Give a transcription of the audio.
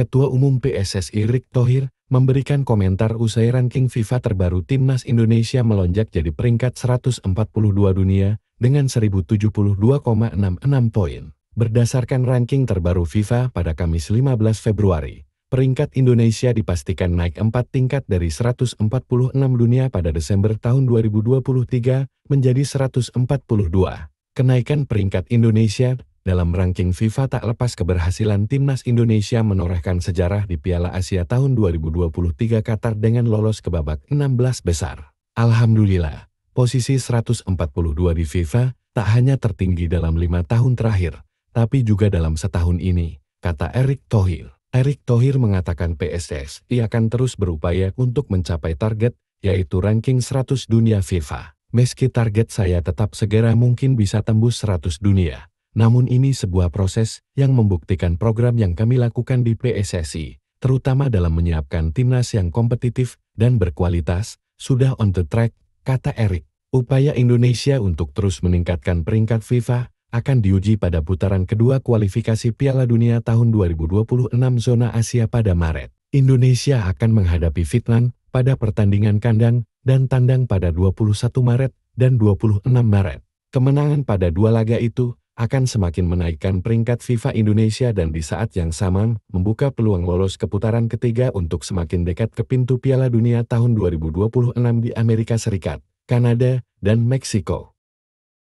Ketua Umum PSSI Rick Thohir, memberikan komentar usai ranking FIFA terbaru Timnas Indonesia melonjak jadi peringkat 142 dunia dengan 1072,66 poin. Berdasarkan ranking terbaru FIFA pada Kamis 15 Februari, peringkat Indonesia dipastikan naik 4 tingkat dari 146 dunia pada Desember tahun 2023 menjadi 142. Kenaikan peringkat Indonesia dalam ranking FIFA tak lepas keberhasilan timnas Indonesia menorehkan sejarah di Piala Asia tahun 2023 Qatar dengan lolos ke babak 16 besar. Alhamdulillah, posisi 142 di FIFA tak hanya tertinggi dalam lima tahun terakhir, tapi juga dalam setahun ini, kata Erik Thohir. Erik Thohir mengatakan PSS ia akan terus berupaya untuk mencapai target, yaitu ranking 100 dunia FIFA. Meski target saya tetap segera mungkin bisa tembus 100 dunia, namun ini sebuah proses yang membuktikan program yang kami lakukan di PSSI, terutama dalam menyiapkan timnas yang kompetitif dan berkualitas, sudah on the track, kata Erik. Upaya Indonesia untuk terus meningkatkan peringkat FIFA akan diuji pada putaran kedua kualifikasi Piala Dunia tahun 2026 zona Asia pada Maret. Indonesia akan menghadapi Vietnam pada pertandingan kandang dan tandang pada 21 Maret dan 26 Maret. Kemenangan pada dua laga itu akan semakin menaikkan peringkat FIFA Indonesia dan di saat yang sama, membuka peluang lolos ke putaran ketiga untuk semakin dekat ke pintu Piala Dunia tahun 2026 di Amerika Serikat, Kanada, dan Meksiko.